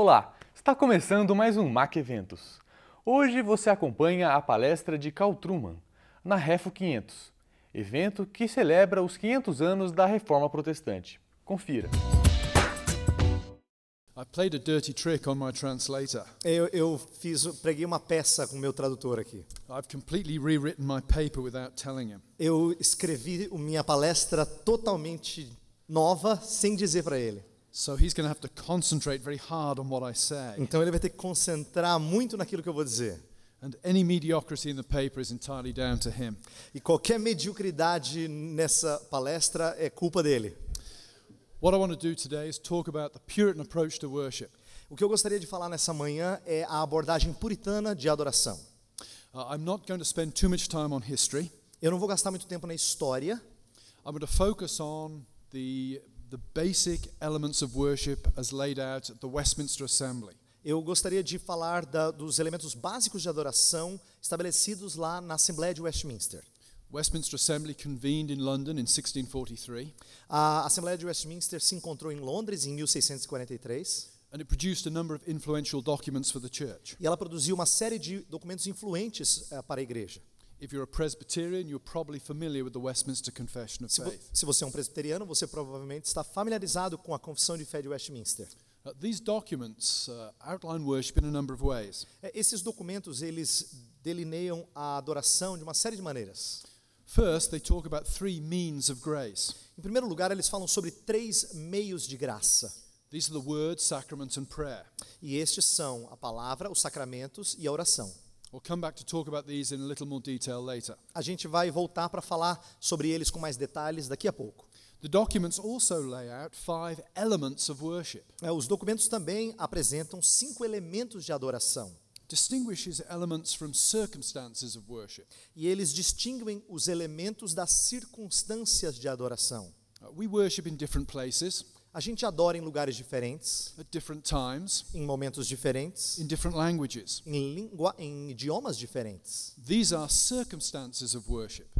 Olá, está começando mais um MAC Eventos. Hoje você acompanha a palestra de Carl Truman, na Refo 500, evento que celebra os 500 anos da Reforma Protestante. Confira. I played a dirty trick on my translator. Eu, eu fiz, preguei uma peça com meu tradutor aqui. I've completely rewritten my paper without telling him. Eu escrevi minha palestra totalmente nova sem dizer para ele. Então ele vai ter que concentrar muito naquilo que eu vou dizer. E qualquer mediocridade nessa palestra é culpa dele. O que eu gostaria de falar nessa manhã é a abordagem puritana de adoração. Uh, I'm not going to spend too much time on history. Eu não vou gastar muito tempo na história. I'm going to focus on the the basic elements of worship as laid out at the Westminster Assembly. Eu gostaria de falar da, dos elementos básicos de adoração estabelecidos lá na Assembleia de Westminster. Westminster Assembly convened in London in 1643. A Assembleia de Westminster se encontrou em Londres em 1643. And it produced a number of influential documents for the church. E ela produziu uma série de documentos influentes uh, para a igreja. If you're a Presbyterian, you're probably familiar with the Westminster Confession of se, Faith. se você é um presbiteriano, você provavelmente está familiarizado com a Confissão de Fé de Westminster. Uh, these documents uh, outline worship in a number of ways. É, esses documentos eles delineiam a adoração de uma série de maneiras. First, they talk about three means of grace. Em primeiro lugar, eles falam sobre três meios de graça. These are the word, sacraments and prayer. E estes são a palavra, os sacramentos e a oração. A gente vai voltar para falar sobre eles com mais detalhes daqui a pouco. The documents also lay out five elements of worship. É, os documentos também apresentam cinco elementos de adoração. Distinguishes elements from circumstances of worship. E eles distinguem os elementos das circunstâncias de adoração. Uh, we worship in different places. A gente adora em lugares diferentes. Times, em momentos diferentes. Em, lingua, em idiomas diferentes.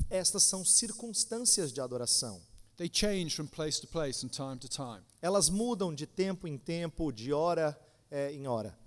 Estas são circunstâncias de adoração. They change from place to place and time to time. Elas mudam de tempo em tempo, de hora é, em hora.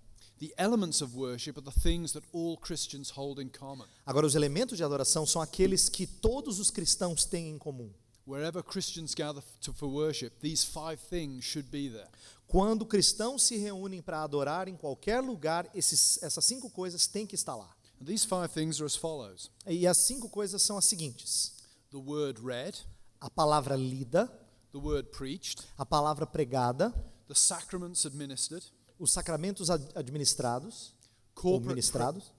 Agora os elementos de adoração são aqueles que todos os cristãos têm em comum. Wherever Christians gather to, for worship, these five things should be there. Quando cristãos se reúnem para adorar em qualquer lugar, esses, essas cinco coisas têm que estar lá. And these five things are as follows. E as cinco coisas são as seguintes: the word read, a palavra lida, the word preached, a palavra pregada, the sacraments administered, os sacramentos ad administrados, corporate administrados,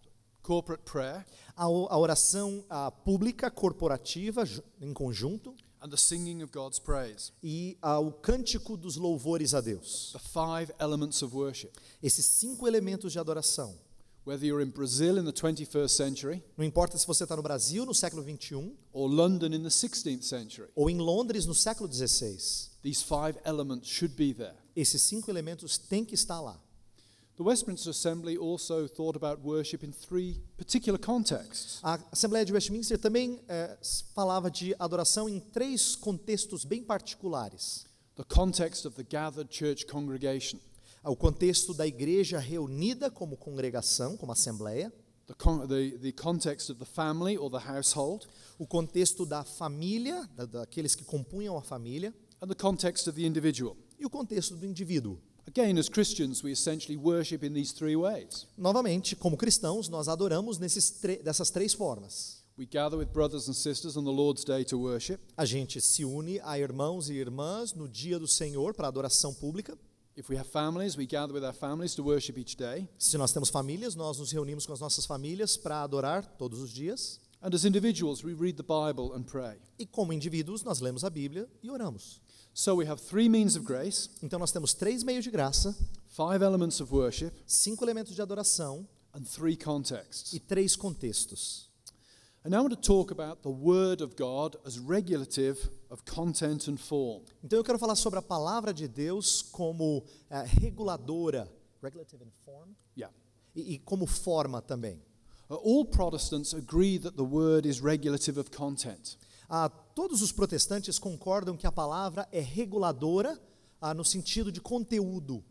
corporate prayer, a, a oração a, pública corporativa em conjunto, e ao cântico dos louvores a Deus. Esses cinco elementos de adoração. Whether you're in Brazil in the 21st century, não importa se você está no Brasil no século 21, or London in the 16th century, ou em Londres no século 16, these five elements should be there. Esses cinco elementos têm que estar lá. The Westminster Assembly also thought about worship in three particular contexts. A Assembleia de Westminster também eh, falava de adoração em três contextos bem particulares. The context of the gathered church congregation. O contexto da igreja reunida como congregação, como assembleia. The, con the, the context of the family or the household. O contexto da família, da, daqueles que compunham a família. And the context of the individual. E o contexto do indivíduo. Again, as Christians, we essentially worship in these three ways. Novamente, como cristãos, nós adoramos dessas três formas. We gather with brothers and sisters on the Lord's Day to worship. A gente se une a irmãos e irmãs no dia do Senhor para adoração pública. If we have families, we gather with our families to worship each day. Se nós temos famílias, nós nos reunimos com as nossas famílias para adorar todos os dias. And as individuals, we read the Bible and pray. E como indivíduos, nós lemos a Bíblia e oramos. So we have three means of grace, então nós temos três meios de graça, five elements of worship, cinco elementos de adoração and three contexts. e três contextos. And I want to talk about the word of God as regulative of content and form. Então eu quero falar sobre a palavra de Deus como uh, reguladora, regulative form. Yeah. E, e como forma também. Uh, all Protestants agree that the word is regulative of content. Uh, todos os protestantes concordam que a palavra é reguladora ah, no sentido de conteúdo.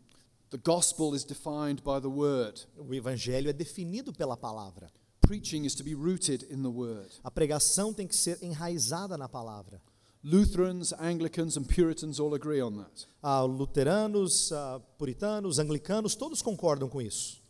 The gospel is defined by the word. O evangelho é definido pela palavra. Preaching is to be rooted in the word. A pregação tem que ser enraizada na palavra. Lutherans, Anglicans and Puritans all agree on that. Ah, luteranos, ah, puritanos, anglicanos, todos concordam com isso.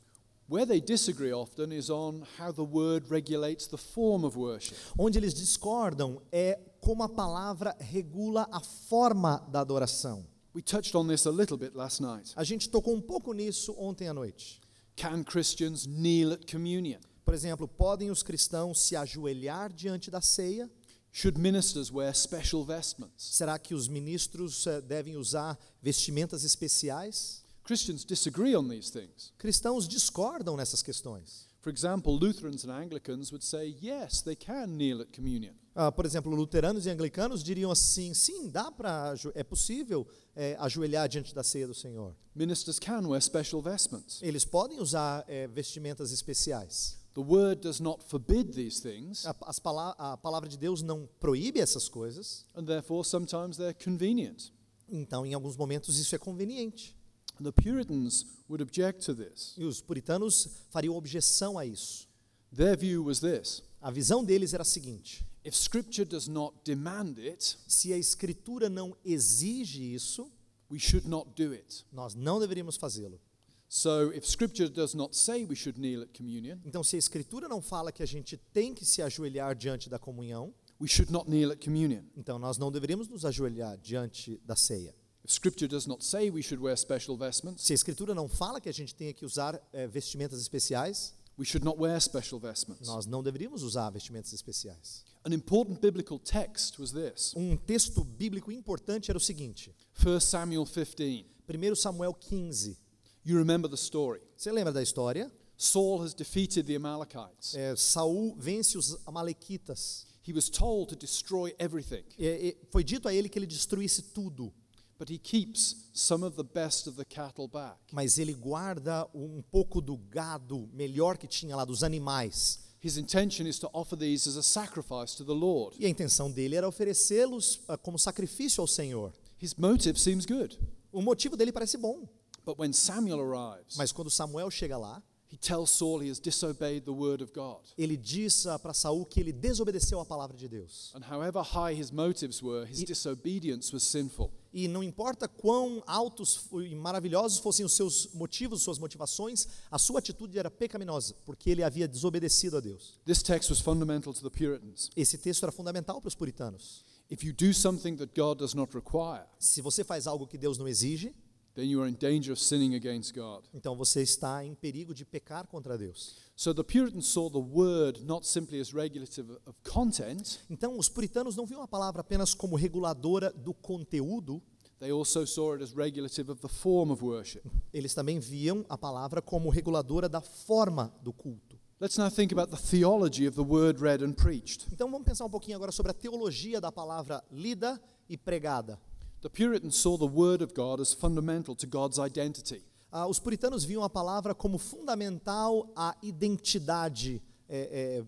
Where they disagree often is on how the word regulates the form of worship. Onde eles discordam é como a palavra regula a forma da adoração. We touched on this a little bit last night. A gente tocou um pouco nisso ontem à noite. Can Christians kneel at communion? Por exemplo, podem os cristãos se ajoelhar diante da ceia? Should ministers wear special vestments? Será que os ministros eh, devem usar vestimentas especiais? Christians disagree on these things. Cristãos discordam nessas questões. For example, Lutherans and Anglicans would say yes, they can kneel at communion. Ah, por exemplo, luteranos e anglicanos diriam assim: sim, dá para é possível é, ajoelhar diante da ceia do Senhor. Ministers can wear special vestments. Eles podem usar é, vestimentas especiais. The word does not forbid these things. A, pala a palavra de Deus não proíbe essas coisas. And therefore sometimes they're convenient. Então, em alguns momentos isso é conveniente. The Puritans would object to this. E os puritanos fariam objeção a isso. Their view was this. A visão deles era a seguinte: If scripture does not demand it, se a escritura não exige isso, we should not do it. Nós não deveríamos fazê-lo. então se a escritura não fala que a gente tem que se ajoelhar diante da comunhão, we should not kneel at communion. Então nós não deveríamos nos ajoelhar diante da ceia. Se a escritura não fala que a gente tenha que usar é, vestimentas especiais, We should not wear special vestments. Nós não deveríamos usar vestimentas especiais. An important biblical text was this. Um texto bíblico importante era o seguinte. 1 Samuel 15. 1 Samuel 15. You remember the story. Você lembra da história? Saul has defeated the Amalekites. É, Saul vence os amalequitas. He was told to destroy everything. É, é foi dito a ele que ele destruísse tudo. Mas ele guarda um pouco do gado melhor que tinha lá dos animais. His intention is to offer these E a intenção dele era oferecê-los ah, como sacrifício ao Senhor. His motive seems good. O motivo dele parece bom. But when Samuel arrives, Mas quando Samuel chega lá, he tells Saul he has disobeyed the word of God. Ele diz ah, para Saul que ele desobedeceu a palavra de Deus. And however high his motives were, his e, disobedience was sinful e não importa quão altos e maravilhosos fossem os seus motivos, suas motivações, a sua atitude era pecaminosa, porque ele havia desobedecido a Deus. Esse texto era fundamental para os puritanos. If you do something that God does not require, se você faz algo que Deus não exige, then you are in danger of sinning against God. Então você está em perigo de pecar contra Deus. So the Puritans saw the word not simply as regulative of content. Então os puritanos não viam a palavra apenas como reguladora do conteúdo. They also saw it as regulative of the form of worship. Eles também viam a palavra como reguladora da forma do culto. Let's now think about the theology of the word read and preached. Então vamos pensar um pouquinho agora sobre a teologia da palavra lida e pregada. The Puritans saw the word of God as fundamental to God's identity. Ah, os puritanos viam a palavra como fundamental à identidade é, é,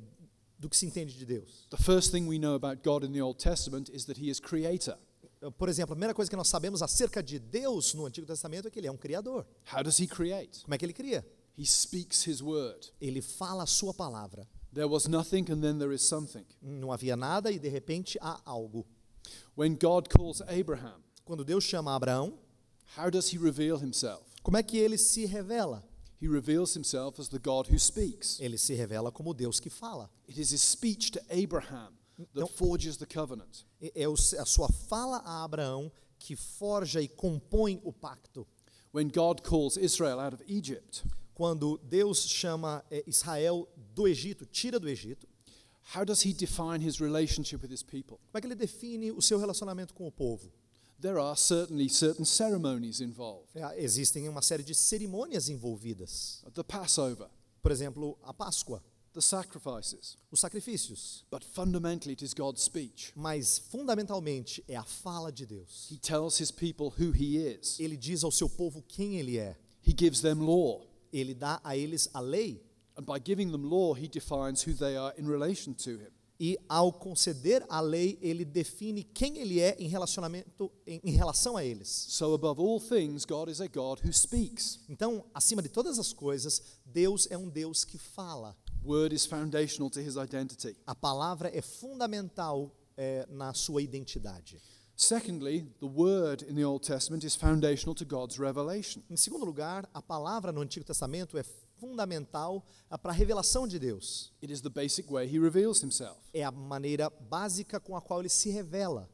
do que se entende de Deus. The first thing we know about God in the Old Testament is that He is Creator. Por exemplo, a primeira coisa que nós sabemos acerca de Deus no Antigo Testamento é que Ele é um criador. How does He create? Como é que Ele cria? He speaks His word. Ele fala a sua palavra. There was nothing and then there is something. Não havia nada e de repente há algo. When God calls Abraham quando Deus chama Abraão, how does he reveal himself? Como é que ele se revela? He reveals himself as the God who speaks. Ele se revela como Deus que fala. It is his speech to Abraham that então, forges the covenant. É a sua fala a Abraão que forja e compõe o pacto. When God calls Israel out of Egypt, quando Deus chama é, Israel do Egito, tira do Egito, how does he define his relationship with his people? Como é que ele define o seu relacionamento com o povo? there are certainly certain ceremonies involved. É, existem uma série de cerimônias envolvidas. The Passover. Por exemplo, a Páscoa. The sacrifices. Os sacrifícios. But fundamentally it is God's speech. Mas fundamentalmente é a fala de Deus. He tells his people who he is. Ele diz ao seu povo quem ele é. He gives them law. Ele dá a eles a lei. And by giving them law he defines who they are in relation to him e ao conceder a lei, ele define quem ele é em relacionamento em, em relação a eles. So things, então, acima de todas as coisas, Deus é um Deus que fala. A palavra é fundamental é, na sua identidade. Secondly, the word in the Old Testament is foundational to God's revelation. Em segundo lugar, a palavra no Antigo Testamento é fundamental fundamental ah, para a revelação de Deus. É a maneira básica com a qual ele se revela.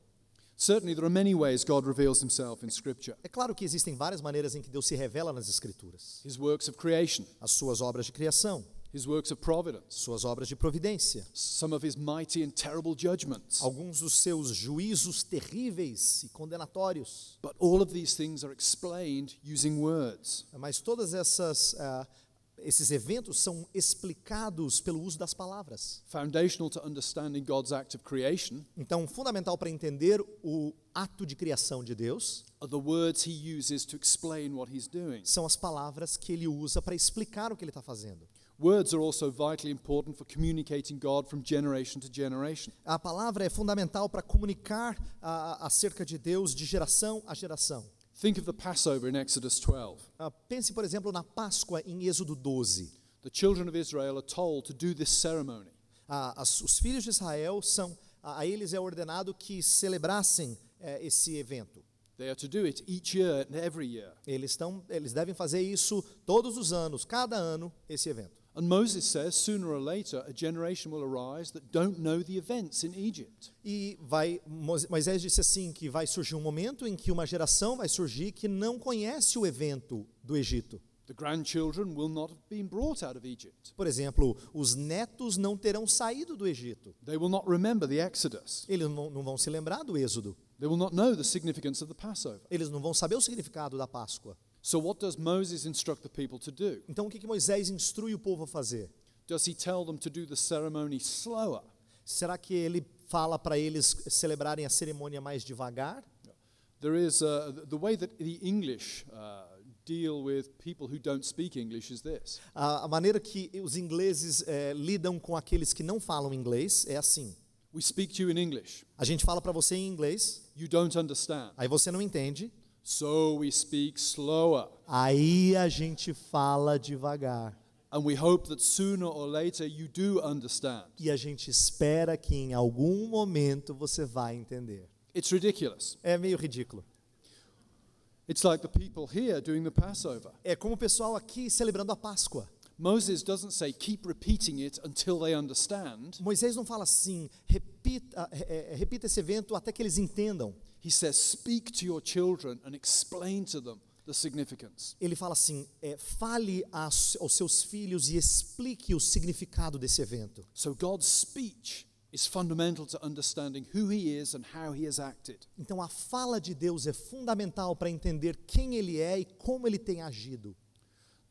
Certainly there are many ways God reveals himself in scripture. É claro que existem várias maneiras em que Deus se revela nas escrituras. His works of creation. As suas obras de criação. His works of providence. Suas obras de providência. Some of his mighty and terrible judgments. Alguns dos seus juízos terríveis e condenatórios. But all of these things are explained using words. Mas todas essas uh, esses eventos são explicados pelo uso das palavras. Foundational to understanding God's act of creation. Então, fundamental para entender o ato de criação de Deus. Are the words he uses to explain what he's doing. São as palavras que ele usa para explicar o que ele está fazendo. Words are also vitally important for communicating God from generation to generation. A palavra é fundamental para comunicar a, acerca de Deus de geração a geração. Think of the Passover in Exodus 12. Ah, pense, por exemplo, na Páscoa em Êxodo 12. The children of Israel are told to do this ceremony. Ah, as, os filhos de Israel são a, a eles é ordenado que celebrassem eh, esse evento. They are to do it each year and every year. Eles estão eles devem fazer isso todos os anos, cada ano esse evento. And Moses says, sooner or later, a generation will arise that don't know the events in Egypt. E vai Moisés disse assim que vai surgir um momento em que uma geração vai surgir que não conhece o evento do Egito. The grandchildren will not have been brought out of Egypt. Por exemplo, os netos não terão saído do Egito. They will not remember the Exodus. Eles não, não vão se lembrar do Êxodo. They will not know the significance of the Passover. Eles não vão saber o significado da Páscoa. So what does Moses instruct the people to do? Então o que, que Moisés instrui o povo a fazer? Does he tell them to do the ceremony slower? Será que ele fala para eles celebrarem a cerimônia mais devagar? There is uh, the way that the English uh, deal with people who don't speak English is this. A, a maneira que os ingleses eh, lidam com aqueles que não falam inglês é assim. We speak to you in English. A gente fala para você em inglês. You don't understand. Aí você não entende. So we speak slower. Aí a gente fala devagar. And we hope that sooner or later you do understand. E a gente espera que em algum momento você vai entender. It's ridiculous. É meio ridículo. It's like the people here doing the Passover. É como o pessoal aqui celebrando a Páscoa. Moses doesn't say keep repeating it until they understand. Moisés não fala assim, repita, eh, eh, repita esse evento até que eles entendam. He says, speak to your children and explain to them the significance. Ele fala assim, é, fale aos, seus filhos e explique o significado desse evento. So God's speech is fundamental to understanding who he is and how he has acted. Então a fala de Deus é fundamental para entender quem ele é e como ele tem agido.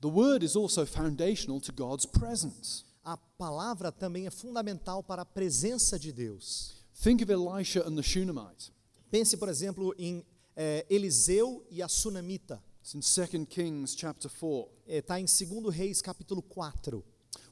The word is also foundational to God's presence. A palavra também é fundamental para a presença de Deus. Think of Elisha and the Shunammite. Pense, por exemplo, em é, Eliseu e a Sunamita. Está é, em 2 Reis capítulo 4.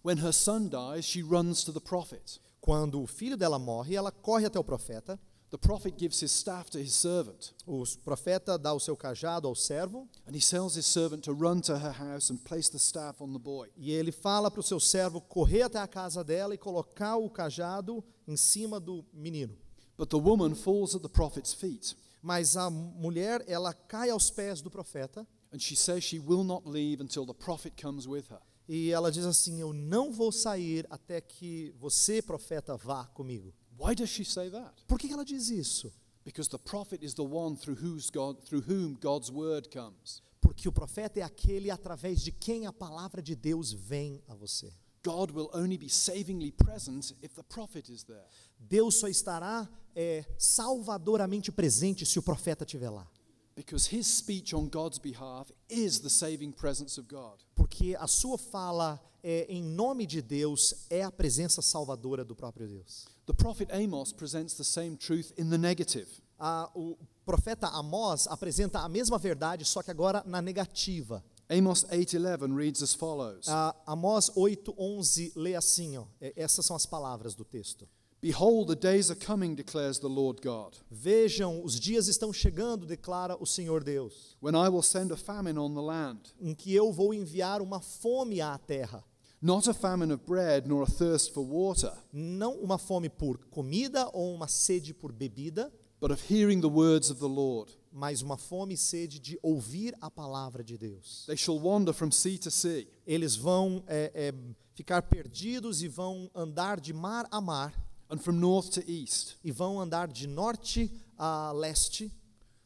When her son dies, she runs to the prophet. Quando o filho dela morre, ela corre até o profeta. The prophet gives his staff to his servant. O profeta dá o seu cajado ao servo. And he tells his servant to run to her house and place the staff on the boy. E ele fala para o seu servo correr até a casa dela e colocar o cajado em cima do menino. But the woman falls at the prophet's feet. Mas a mulher ela cai aos pés do profeta. And she says she will not leave until the prophet comes with her. E ela diz assim: Eu não vou sair até que você, profeta, vá comigo. Why does she say that? Por que ela diz isso? Because the prophet is the one through, whose God, through whom God's word comes. Porque o profeta é aquele através de quem a palavra de Deus vem a você. God will only be savingly present if the prophet is there. Deus só estará é, salvadoramente presente se o profeta estiver lá. Because his speech on God's behalf is the saving presence of God. Porque a sua fala é, em nome de Deus é a presença salvadora do próprio Deus. The prophet Amos presents the same truth in the negative. A, o profeta Amós apresenta a mesma verdade, só que agora na negativa. Amos 8:11 reads as follows. Uh, Amós 8:11 lê assim, ó. É, essas são as palavras do texto. Behold, the days are coming, declares the Lord God. Vejam, os dias estão chegando, declara o Senhor Deus. When I will send a famine on the land. Em que eu vou enviar uma fome à terra. Not a famine of bread nor a thirst for water. Não uma fome por comida ou uma sede por bebida, but of hearing the words of the Lord mas uma fome e sede de ouvir a palavra de Deus. They shall wander from sea to sea. Eles vão é, é, ficar perdidos e vão andar de mar a mar. And from north to east. E vão andar de norte a leste.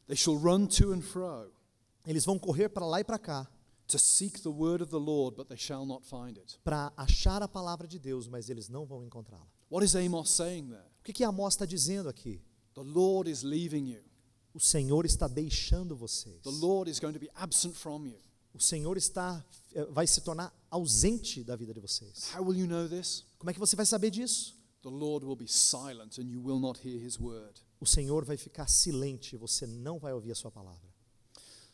They shall run to and fro. Eles vão correr para lá e para cá. Para achar a palavra de Deus, mas eles não vão encontrá-la. What is Amos saying there? O que que Amós está dizendo aqui? The Lord is leaving you. O Senhor está deixando vocês. O Senhor está eh, vai se tornar ausente da vida de vocês. You know Como é que você vai saber disso? O Senhor vai ficar silente, você não vai ouvir a sua palavra.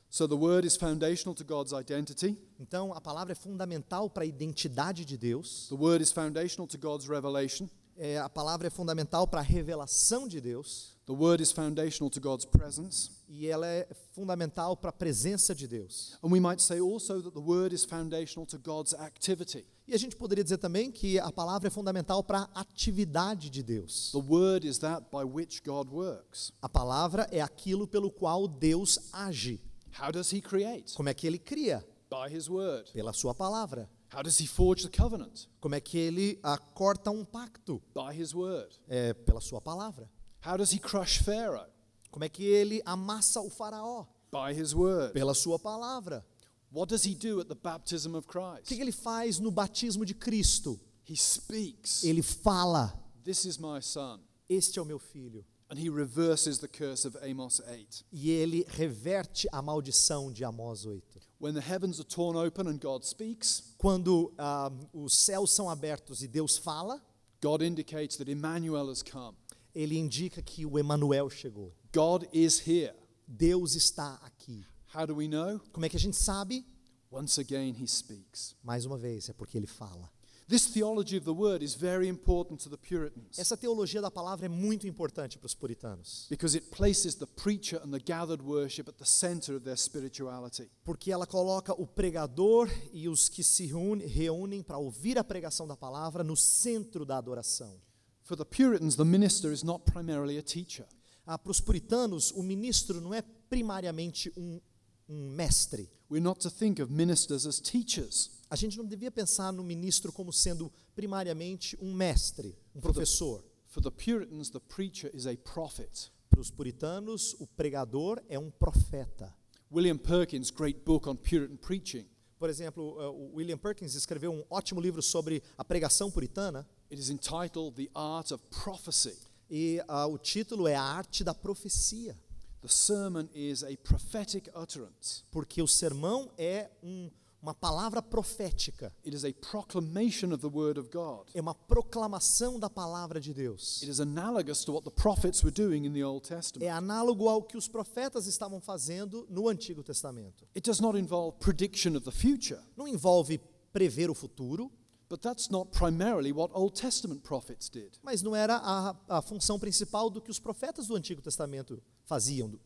So the word is foundational to God's identity. Então a palavra é fundamental para a identidade de Deus. The word is foundational to God's revelation. É, a palavra é fundamental para a revelação de Deus. The word is foundational to God's presence. E ela é fundamental para a presença de Deus. And we might say also that the word is foundational to God's activity. E a gente poderia dizer também que a palavra é fundamental para a atividade de Deus. The word is that by which God works. A palavra é aquilo pelo qual Deus age. How does he create? Como é que ele cria? By his word. Pela sua palavra. How does he forge the covenant? Como é que ele acorta um pacto? By his word. É pela sua palavra. How does he crush Pharaoh? Como é que ele amassa o faraó? By his word. Pela sua palavra. What does he do at the baptism of Christ? O que ele faz no batismo de Cristo? He speaks. Ele fala. This is my son. Este é o meu filho. And he reverses the curse of Amos 8. E ele reverte a maldição de Amós 8. When the heavens are torn open and God speaks, quando uh, os céus são abertos e Deus fala, God indicates that Emmanuel has come ele indica que o Emanuel chegou. God is here. Deus está aqui. How do we know? Como é que a gente sabe? Once again he speaks. Mais uma vez é porque ele fala. This theology of the word is very important to the Puritans. Essa teologia da palavra é muito importante para os puritanos. Because it places the preacher and the gathered worship at the center of their spirituality. Porque ela coloca o pregador e os que se reúnem para ouvir a pregação da palavra no centro da adoração. For the Puritans, the minister is not primarily a teacher. Ah, para os puritanos, o ministro não é primariamente um, um mestre. We're not to think of ministers as teachers. A gente não devia pensar no ministro como sendo primariamente um mestre, um professor. For the, for the Puritans, the preacher is a prophet. Para os puritanos, o pregador é um profeta. William Perkins' great book on Puritan preaching. Por exemplo, eh, William Perkins escreveu um ótimo livro sobre a pregação puritana. It is entitled The Art of Prophecy. E uh, o título é A Arte da Profecia. The sermon is a prophetic utterance. Porque o sermão é um, uma palavra profética. It is a proclamation of the word of God. É uma proclamação da palavra de Deus. It is analogous to what the prophets were doing in the Old Testament. É análogo ao que os profetas estavam fazendo no Antigo Testamento. It does not involve prediction of the future. Não envolve prever o futuro. But that's not primarily what Old Testament prophets did. Mas não era a, a função principal do que os profetas do Antigo Testamento faziam.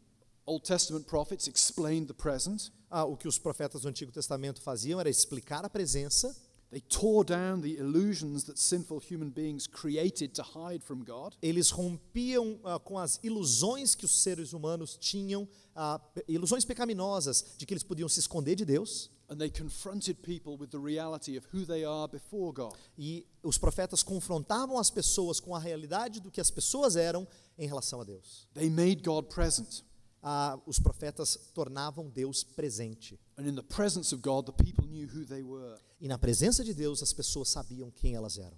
Old Testament prophets explained the present. Ah, o que os profetas do Antigo Testamento faziam era explicar a presença. They tore down the illusions that sinful human beings created to hide from God. Eles rompiam uh, com as ilusões que os seres humanos tinham, uh, ilusões pecaminosas de que eles podiam se esconder de Deus. E os profetas confrontavam as pessoas com a realidade do que as pessoas eram em relação a Deus. They made God present. Ah, os profetas tornavam Deus presente. God, e na presença de Deus, as pessoas sabiam quem elas eram.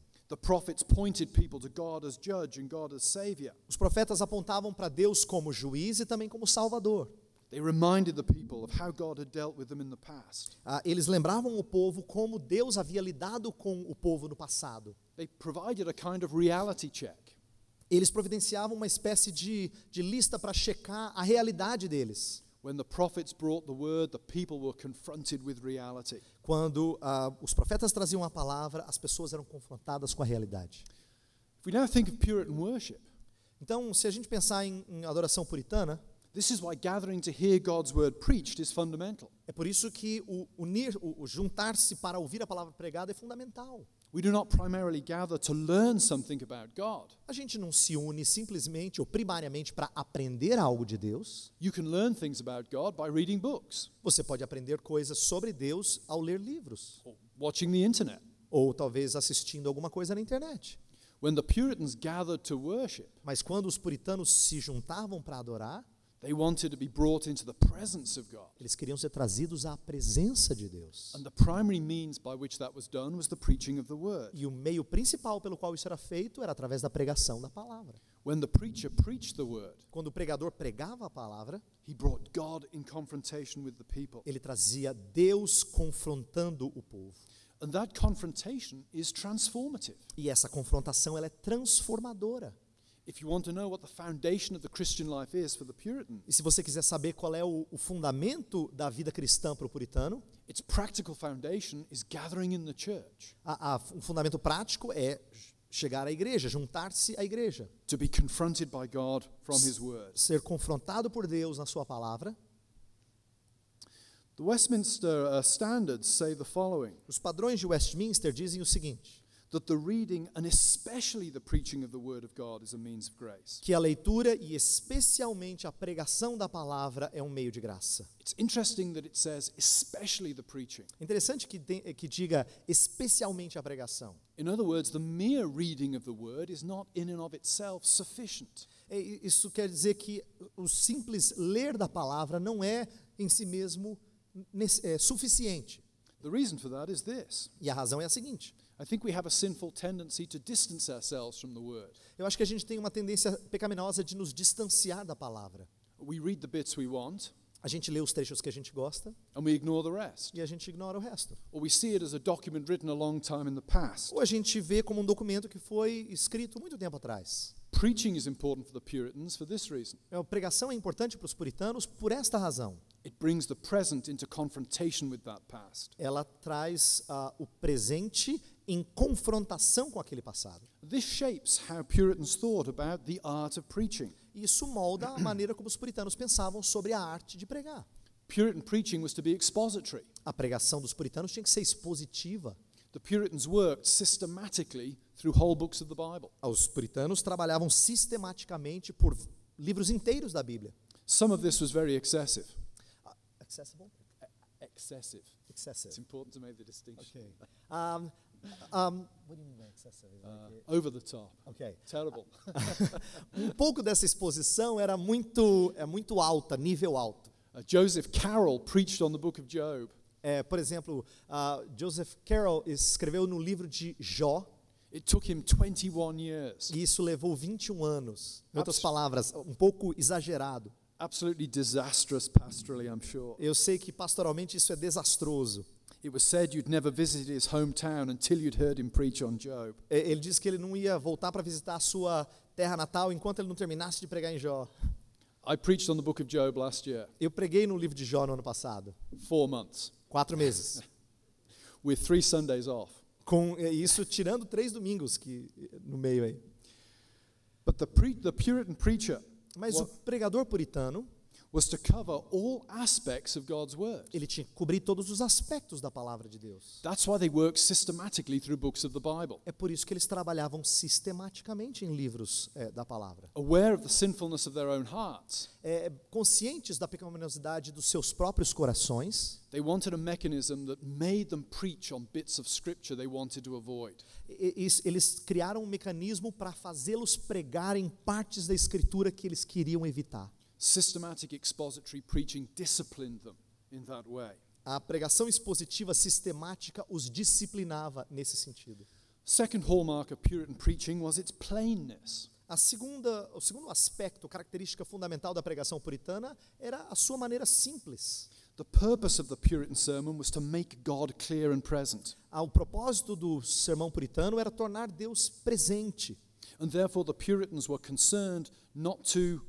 Os profetas apontavam para Deus como juiz e também como salvador eles lembravam o povo como Deus havia lidado com o povo no passado. Kind of eles providenciavam uma espécie de, de lista para checar a realidade deles. Quando uh, os profetas traziam a palavra, as pessoas eram confrontadas com a realidade. If we now think of Puritan worship, então, se a gente pensar em, em adoração puritana, This is why gathering to hear God's word preached is fundamental. É por isso que o unir, o juntar-se para ouvir a palavra pregada é fundamental. We do not primarily gather to learn something about God. A gente não se une simplesmente ou primariamente para aprender algo de Deus. You can learn things about God by reading books. Você pode aprender coisas sobre Deus ao ler livros. Or watching the internet. Ou talvez assistindo alguma coisa na internet. When the Puritans gathered to worship. Mas quando os puritanos se juntavam para adorar, eles queriam ser trazidos à presença de Deus. E o meio principal pelo qual isso era feito era através da pregação da palavra. When the preacher preached the word, quando o pregador pregava a palavra, he brought God in confrontation with the people. Ele trazia Deus confrontando o povo. And that confrontation is transformative. E essa confrontação ela é transformadora e se você quiser saber qual é o, o fundamento da vida cristã para o puritano, its practical foundation is gathering in the church. A, a, um fundamento prático é chegar à igreja, juntar-se à igreja. To be confronted by God from his word. Ser confrontado por Deus na sua palavra. The Westminster uh, standards say the following. Os padrões de Westminster dizem o seguinte: that the reading and especially the preaching of the word of God is a means of grace. Que a leitura e especialmente a pregação da palavra é um meio de graça. It's interesting that it says especially the preaching. Interessante que que diga especialmente a pregação. In other words, the mere reading of the word is not in and of itself sufficient. É, isso quer dizer que o simples ler da palavra não é em si mesmo é, suficiente. The reason for that is this. E a razão é a seguinte. I think we have a sinful tendency to distance ourselves from the word. Eu acho que a gente tem uma tendência pecaminosa de nos distanciar da palavra. We read the bits we want. A gente lê os trechos que a gente gosta. And we ignore the rest. E a gente ignora o resto. Or we see it as a document written a long time in the past. Ou a gente vê como um documento que foi escrito muito tempo atrás. Preaching is important for the Puritans for this reason. É a pregação é importante para os puritanos por esta razão. It brings the present into confrontation with that past. Ela traz uh, o presente em confrontação com aquele passado. Isso molda a maneira como os puritanos pensavam sobre a arte de pregar. Puritan preaching was to be expository. A pregação dos puritanos tinha que ser expositiva. The Puritans worked systematically through whole books of the Bible. Os puritanos trabalhavam sistematicamente por livros inteiros da Bíblia. Some of this was very excessive. Uh, ah, accessible? excessive. Excessive. It's important to make the distinction. Okay. Um, ah, um, uh, over the top. Okay. Terrible. um pouco dessa exposição era muito é muito alta, nível alto. Uh, Joseph Carroll preached on the book of Job. É, por exemplo, uh, Joseph Carroll escreveu no livro de Jó. It took him 21 years. E isso levou 21 anos. Em outras palavras, um pouco exagerado. Absolutely disastrous pastorally, I'm sure. Eu sei que pastoralmente isso é desastroso. It was said you'd never his hometown until you'd heard him preach on Job. É, ele disse que ele não ia voltar para visitar a sua terra natal enquanto ele não terminasse de pregar em Jó. I preached on the book of Job last year. Eu preguei no livro de Jó no ano passado. Four months. Quatro meses. With three Sundays off. Com é, isso tirando três domingos que no meio aí. But the, pre, the Puritan preacher Mas o pregador puritano ele tinha que cobrir todos os aspectos da palavra de Deus. É por isso que eles trabalhavam sistematicamente em livros é, da palavra. Aware of the sinfulness of their own hearts. É, conscientes da pecaminosidade dos seus próprios corações. Eles criaram um mecanismo para fazê-los pregar em partes da escritura que eles queriam evitar. Systematic expository preaching disciplined them in that way. A pregação expositiva sistemática os disciplinava nesse sentido. Second hallmark of Puritan preaching was its plainness. A segunda, o segundo aspecto, característica fundamental da pregação puritana era a sua maneira simples. The purpose of the Puritan sermon was to make God clear and present. O propósito do sermão puritano era tornar Deus presente. And therefore the Puritans were concerned not to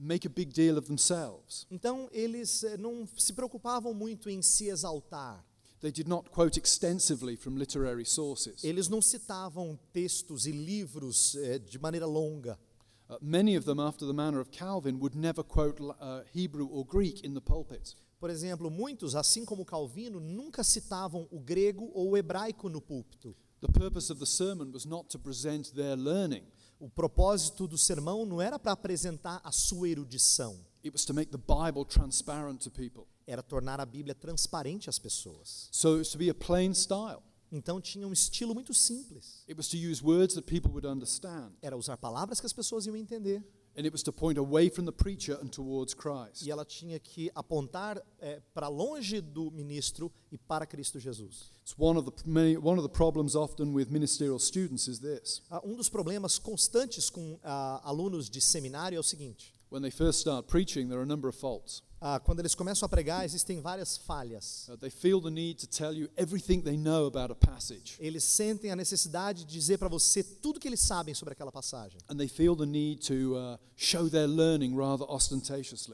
make a big deal of themselves. Então eles eh, não se preocupavam muito em se exaltar. They did not quote extensively from literary sources. Eles não citavam textos e livros eh, de maneira longa. Uh, many of them after the manner of Calvin would never quote uh, Hebrew or Greek in the pulpit. Por exemplo, muitos, assim como Calvino, nunca citavam o grego ou o hebraico no púlpito. The purpose of the sermon was not to present their learning. O propósito do sermão não era para apresentar a sua erudição. Era tornar a Bíblia transparente às pessoas. So it was to be a plain style. Então tinha um estilo muito simples. Era usar palavras que as pessoas iam entender. E ela tinha que apontar é, eh, para longe do ministro e para Cristo Jesus. Um dos problemas constantes com uh, alunos de seminário é o seguinte. When they first start preaching, there are a number of faults. Ah, quando eles começam a pregar, existem várias falhas. Uh, eles sentem a necessidade de dizer para você tudo o que eles sabem sobre aquela passagem. Uh,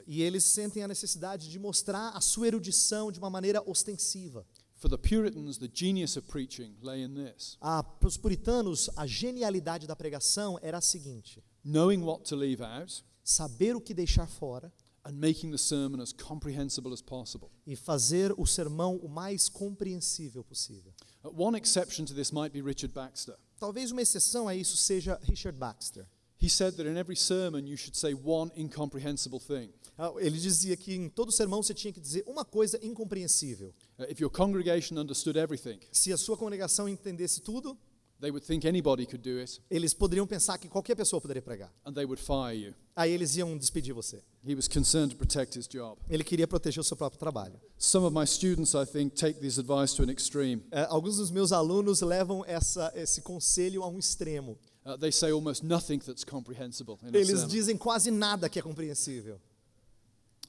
e eles sentem a necessidade de mostrar a sua erudição de uma maneira ostensiva. Ah, para os puritanos, a genialidade da pregação era a seguinte: saber o que deixar fora. E fazer o sermão o mais compreensível possível. One exception to this might be Richard Baxter. Talvez uma exceção a isso seja Richard Baxter. He said that in every sermon you should say one incomprehensible thing. Ah, ele dizia que em todo sermão você tinha que dizer uma coisa incompreensível. Uh, if your congregation understood everything, se a sua congregação entendesse tudo, eles poderiam pensar que qualquer pessoa poderia pregar. Aí eles iam despedir você. Ele queria proteger o seu próprio trabalho. alguns dos meus alunos levam essa, esse conselho a um extremo. Eles dizem quase nada que é compreensível.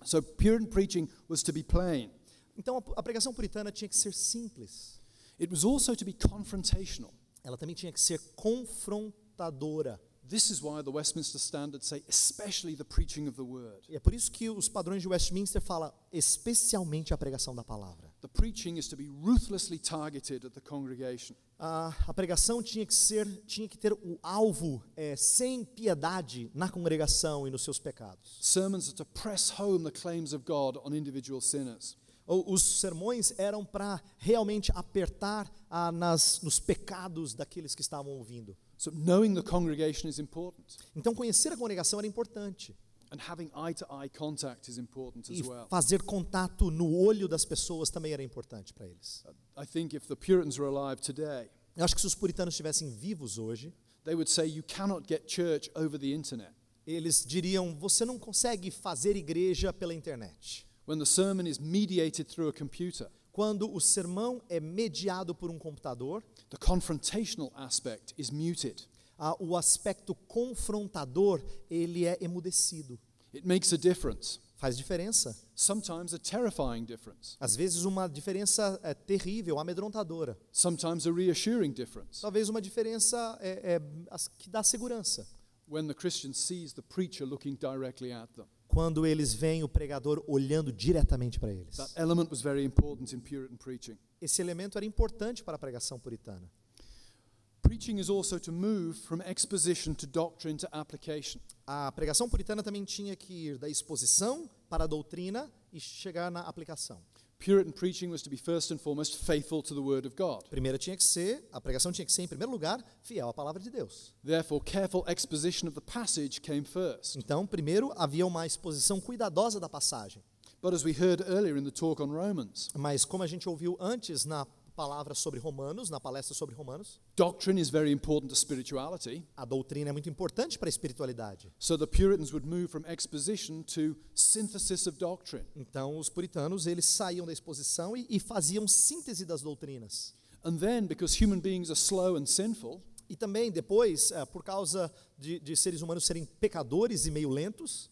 So Puritan preaching was to be plain. Então a pregação puritana tinha que ser simples. It was also to be confrontational ela também tinha que ser confrontadora. This is why the Westminster Standards say especially the preaching of the word. E é por isso que os padrões de Westminster fala especialmente a pregação da palavra. The preaching is to be ruthlessly targeted at the congregation. A, a pregação tinha que ser tinha que ter o alvo é, sem piedade na congregação e nos seus pecados. Sermons are to press home the claims of God on individual sinners os sermões eram para realmente apertar ah, nas, nos pecados daqueles que estavam ouvindo. So, knowing the congregation is important. Então conhecer a congregação era importante. And having eye to eye contact is important as E fazer contato no olho das pessoas também era importante para eles. I think if the Puritans were alive today, eu acho que se os puritanos estivessem vivos hoje, they would say you cannot get church over the internet. Eles diriam você não consegue fazer igreja pela internet. When the sermon is mediated through a computer, quando o sermão é mediado por um computador, the confrontational aspect is muted. o aspecto confrontador ele é emudecido. It makes a difference. Faz diferença. Sometimes a terrifying difference. Às vezes uma diferença é, terrível, amedrontadora. Sometimes a reassuring difference. Talvez uma diferença é, é, que dá segurança. When the Christian sees the preacher looking directly at them quando eles veem o pregador olhando diretamente para eles. Esse elemento era importante para a pregação puritana. A pregação puritana também tinha que ir da exposição para a doutrina e chegar na aplicação. Puritan preaching was to be first and foremost faithful to the word of God. Primeiro tinha que ser, a pregação tinha que ser em primeiro lugar fiel à palavra de Deus. Therefore, careful exposition of the passage came first. Então, primeiro havia uma exposição cuidadosa da passagem. But as we heard earlier in the talk on Romans, mas como a gente ouviu antes na palavra sobre Romanos, na palestra sobre Romanos. Doctrine is very important to spirituality. A doutrina é muito importante para a espiritualidade. So the Puritans would move from exposition to synthesis of doctrine. Então os puritanos eles saíam da exposição e, e faziam síntese das doutrinas. And then because human beings are slow and sinful, e também depois, uh, por causa de, de, seres humanos serem pecadores e meio lentos,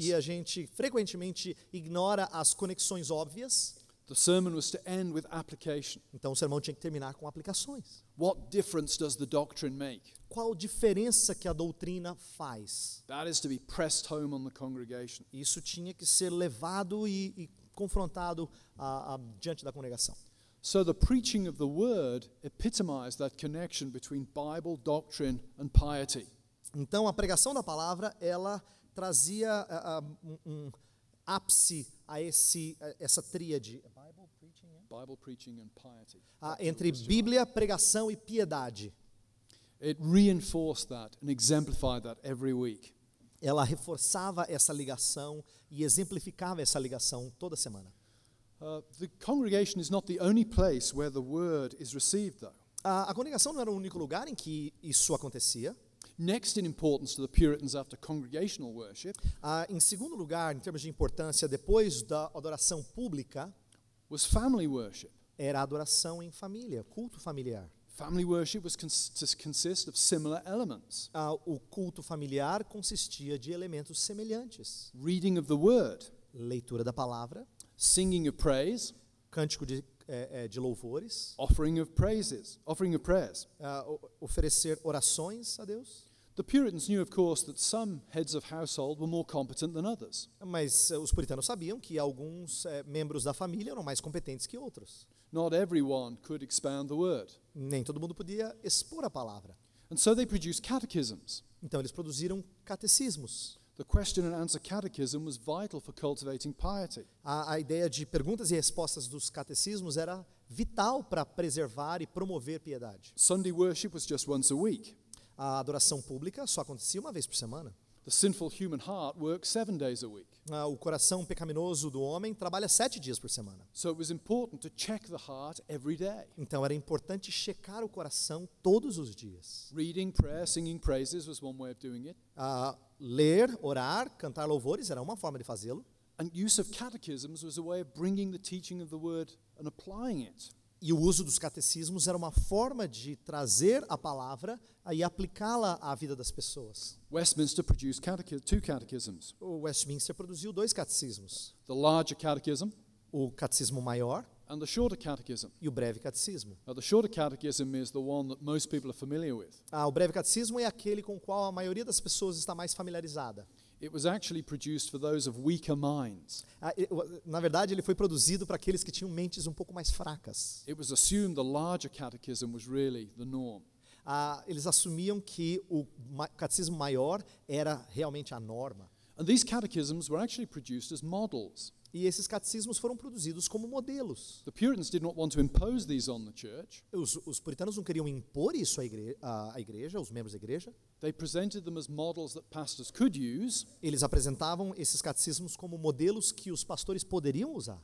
e a gente frequentemente ignora as conexões óbvias. The sermon was to end with application. Então o sermão tinha que terminar com aplicações. What difference does the doctrine make? Qual diferença que a doutrina faz? That is to be pressed home on the congregation. Isso tinha que ser levado e, e confrontado a, a, diante da congregação. So the preaching of the word epitomized that connection between Bible doctrine and piety. Então a pregação da palavra ela trazia uh, um, um ápice a esse a essa tríade ah, entre Bíblia, pregação e piedade. Ela reforçava essa ligação e exemplificava essa ligação toda semana. A congregação não era o único lugar em que isso acontecia. Next in importance to the Puritans after congregational worship. Ah, em segundo lugar, em termos de importância, depois da adoração pública was family worship. Era adoração em família, culto familiar. Family worship was cons consist of similar elements. Ah, o culto familiar consistia de elementos semelhantes. Reading of the word. Leitura da palavra. Singing of praise. Cântico de é, é, de louvores. Offering of praises, offering of prayers. Uh, oferecer orações a Deus. Mas os puritanos sabiam que alguns eh, membros da família eram mais competentes que outros. Not everyone could expand the word. Nem todo mundo podia expor a palavra. And so they produced catechisms. Então eles produziram catecismos. The question and answer catechism was vital for cultivating piety. A, a ideia de perguntas e respostas dos catecismos era vital para preservar e promover piedade. Sunday worship was just once a week. A adoração pública só acontecia uma vez por semana. The sinful human heart works seven days a week. Ah, o coração pecaminoso do homem trabalha sete dias por semana. So it was important to check the heart every day. Então era importante checar o coração todos os dias. Reading, prayer, singing praises was one way of doing it. Ah, ler, orar, cantar louvores era uma forma de fazê-lo. And use of catechisms was a way of bringing the teaching of the word and applying it e o uso dos catecismos era uma forma de trazer a palavra e aplicá-la à vida das pessoas. Westminster produced catech two catechisms. O Westminster produziu dois catecismos. The larger catechism, o catecismo maior, and the shorter catechism. E o breve catecismo. Now, the shorter catechism is the one that most people are familiar with. Ah, o breve catecismo é aquele com o qual a maioria das pessoas está mais familiarizada. It was actually produced for those of weaker minds. Ah, na verdade, ele foi produzido para aqueles que tinham mentes um pouco mais fracas. It was assumed the larger catechism was really the norm. Ah, eles assumiam que o catecismo maior era realmente a norma. And these catechisms were actually produced as models. E esses catecismos foram produzidos como modelos. The Puritans did not want to impose these on the church. Os, os puritanos não queriam impor isso à igreja, à igreja, aos membros da igreja. Eles apresentavam esses catecismos como modelos que os pastores poderiam usar.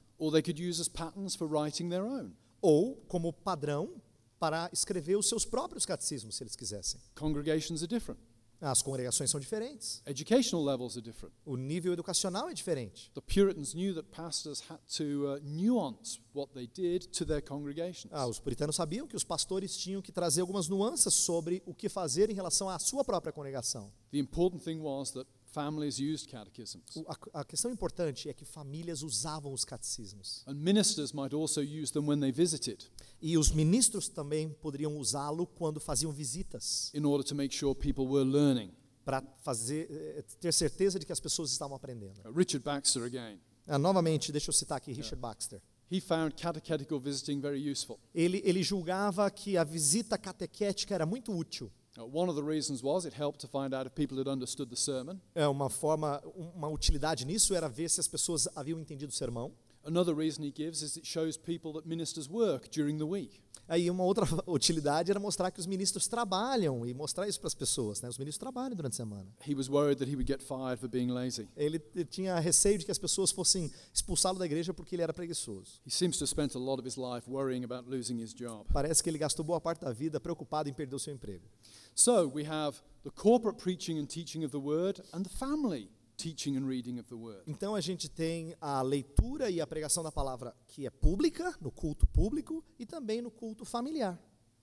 Ou como padrão para escrever os seus próprios catecismos, se eles quisessem. Congregations are different. As congregações são diferentes. Educational levels are different. O nível educacional é diferente. The Puritans knew that pastors had to uh, nuance what they did to their congregations. Ah, os puritanos sabiam que os pastores tinham que trazer algumas nuances sobre o que fazer em relação à sua própria congregação. The important thing was that Families used catechisms. A, a, questão importante é que famílias usavam os catecismos. And ministers might also use them when they visited. E os ministros também poderiam usá-lo quando faziam visitas. In order to make sure people were learning. Para fazer eh, ter certeza de que as pessoas estavam aprendendo. Uh, Richard Baxter again. Ah, novamente, deixa eu citar aqui yeah. Richard Baxter. He found catechetical visiting very useful. Ele ele julgava que a visita catequética era muito útil. É uma forma, uma utilidade nisso era ver se as pessoas haviam entendido o sermão. Another reason he gives is it shows people that ministers work during the week. Aí uma outra utilidade era mostrar que os ministros trabalham e mostrar isso para as pessoas, né? Os ministros trabalham durante a semana. He was worried that he would get fired for being lazy. Ele tinha receio de que as pessoas fossem expulsá-lo da igreja porque ele era preguiçoso. He seems to spent a lot of his life worrying about losing his job. Parece que ele gastou boa parte da vida preocupado em perder o seu emprego. So we have the corporate preaching and teaching of the word and the family teaching and reading of the word. Então a gente tem a leitura e a pregação da palavra que é pública no culto público e também no culto familiar.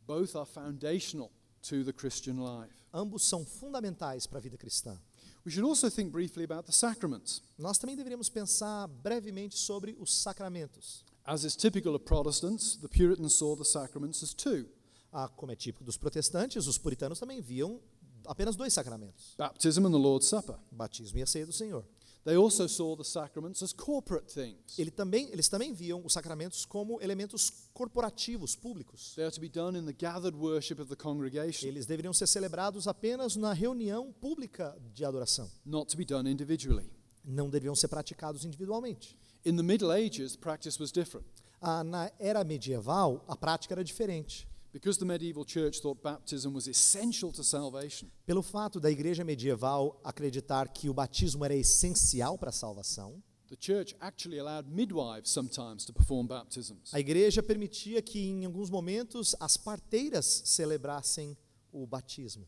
Both are foundational to the Christian life. Ambos são fundamentais para a vida cristã. We should also think briefly about the sacraments. Nós também deveríamos pensar brevemente sobre os sacramentos. As is typical of Protestants, the Puritans saw the sacraments as two. Ah, como é típico dos protestantes, os puritanos também viam apenas dois sacramentos: baptism and the Lord's Supper. Batismo e a ceia do Senhor. They also saw the sacraments as corporate things. Ele também, eles também viam os sacramentos como elementos corporativos, públicos. They are to be done in the gathered worship of the congregation. Eles deveriam ser celebrados apenas na reunião pública de adoração. Not to be done individually. Não deveriam ser praticados individualmente. In the Middle Ages, practice was different. Ah, na era medieval, a prática era diferente. Pelo fato da igreja medieval acreditar que o batismo era essencial para a salvação, a igreja permitia que em alguns momentos as parteiras celebrassem o batismo.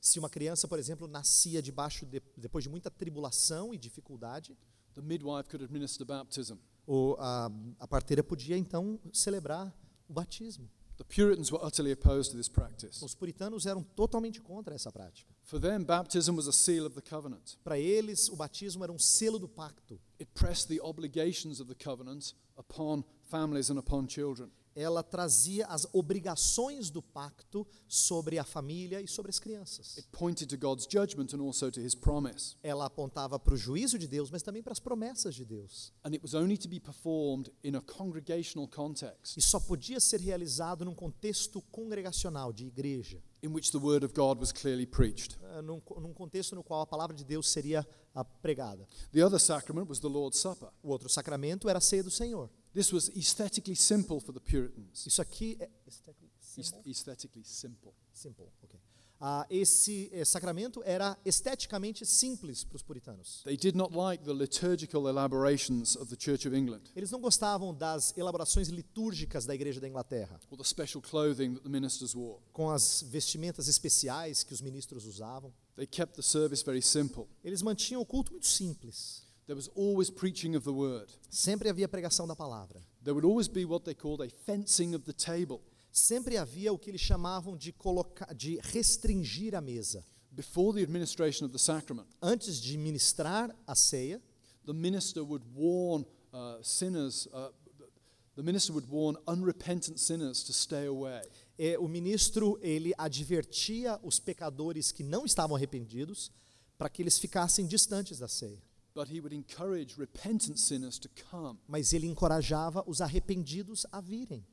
se uma criança, por exemplo, nascia debaixo de, depois de muita tribulação e dificuldade, the midwife could administer baptism o, a, a parteira podia então celebrar o batismo. The Puritans were utterly opposed to this practice. Os puritanos eram totalmente contra essa prática. For them, baptism was a seal of the covenant. Para eles, o batismo era um selo do pacto. It pressed the obligations of the covenant upon families and upon children ela trazia as obrigações do pacto sobre a família e sobre as crianças. Ela apontava para o juízo de Deus, mas também para as promessas de Deus. E só podia ser realizado num contexto congregacional de igreja. In which the word of God was clearly preached. Uh, num, num, contexto no qual a palavra de Deus seria pregada. The other sacrament was the Lord's Supper. O outro sacramento era a ceia do Senhor. This was aesthetically simple for the Puritans. Isso aqui é simple? aesthetically simple. Simple, okay. Uh, esse eh, sacramento era esteticamente simples para os puritanos. Like Eles não gostavam das elaborações litúrgicas da igreja da Inglaterra. Com as vestimentas especiais que os ministros usavam. Eles mantinham o culto muito simples. There was always preaching of the word. Sempre havia pregação da palavra. There would always be what they called a fencing of the table. Sempre havia o que eles chamavam de colocar, de restringir a mesa. Before the administration of the sacrament. Antes de ministrar a ceia, the minister would warn uh, sinners. Uh, the minister would warn unrepentant sinners to stay away. E, o ministro ele advertia os pecadores que não estavam arrependidos para que eles ficassem distantes da ceia. Mas ele encorajava os arrependidos a virem.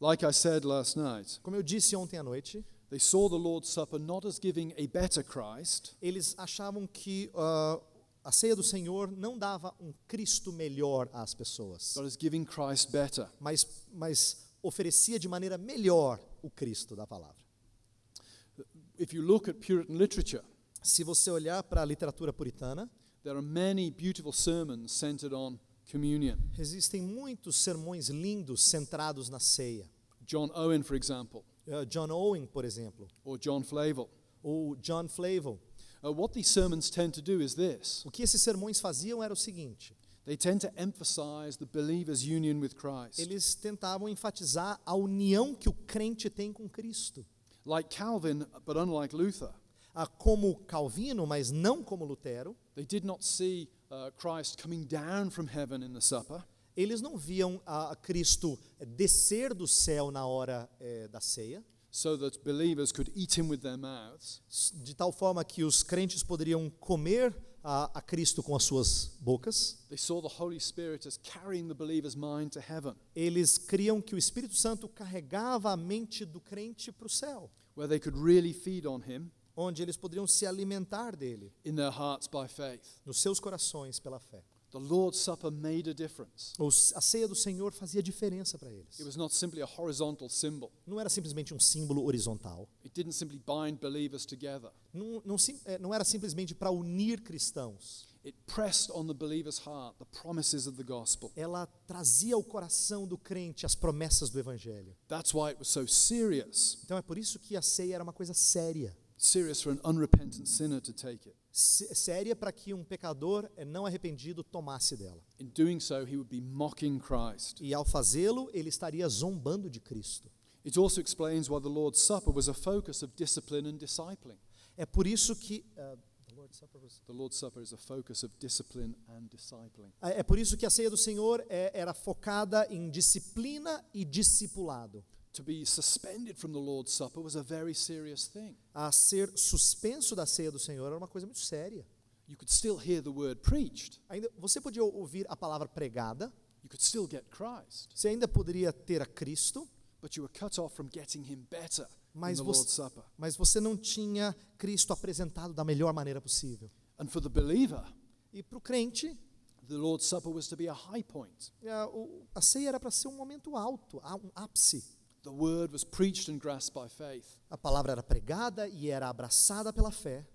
Like I said last night, Como eu disse ontem à noite, they saw the Lord's Supper not as giving a better Christ, eles achavam que uh, a ceia do Senhor não dava um Cristo melhor às pessoas, but as giving Christ better. Mas, mas oferecia de maneira melhor o Cristo da palavra. If you look at Puritan literature, se você olhar para a literatura puritana, There are many beautiful sermons centered on communion. Existem muitos sermões lindos centrados na ceia. John Owen, for example. Uh, John Owen, por exemplo. Or John Flavel. Ou John Flavel. Uh, what these sermons tend to do is this. O que esses sermões faziam era o seguinte. They tend to emphasize the believer's union with Christ. Eles tentavam enfatizar a união que o crente tem com Cristo. Like Calvin, but unlike Luther uh, como Calvino, mas não como Lutero. See, uh, Eles não viam a Cristo descer do céu na hora eh, da ceia. So that believers could eat him with their mouths. De tal forma que os crentes poderiam comer a, a Cristo com as suas bocas. Eles criam que o Espírito Santo carregava a mente do crente para o céu. Where they could really feed on him onde eles poderiam se alimentar dele nos seus corações pela fé. The Lord's Supper made a difference. A ceia do Senhor fazia diferença para eles. It was not simply a horizontal symbol. Não era simplesmente um símbolo horizontal. It didn't simply bind believers together. Não, não, é, não era simplesmente para unir cristãos. It pressed on the believer's heart the promises of the gospel. Ela trazia ao coração do crente as promessas do evangelho. That's why it was so serious. Então é por isso que a ceia era uma coisa séria serious for an unrepentant sinner to take it. É séria para que um pecador é, não arrependido tomasse dela. In doing so, he would be mocking Christ. E ao fazê-lo, ele estaria zombando de Cristo. It also explains why the Lord's Supper was a focus of discipline and discipling. É por isso que uh, é por isso que a ceia do Senhor é, era focada em disciplina e discipulado. A ser suspenso da ceia do Senhor era uma coisa muito séria. You could still hear the word preached. Ainda você podia ouvir a palavra pregada. You could still get Christ. Você ainda poderia ter a Cristo. But you were cut off from getting him better mas, você, mas você não tinha Cristo apresentado da melhor maneira possível. And for the believer, e para o crente, the Lord's Supper was to be a high point. A, a ceia era para ser um momento alto, um ápice. A palavra era pregada e era abraçada pela fé.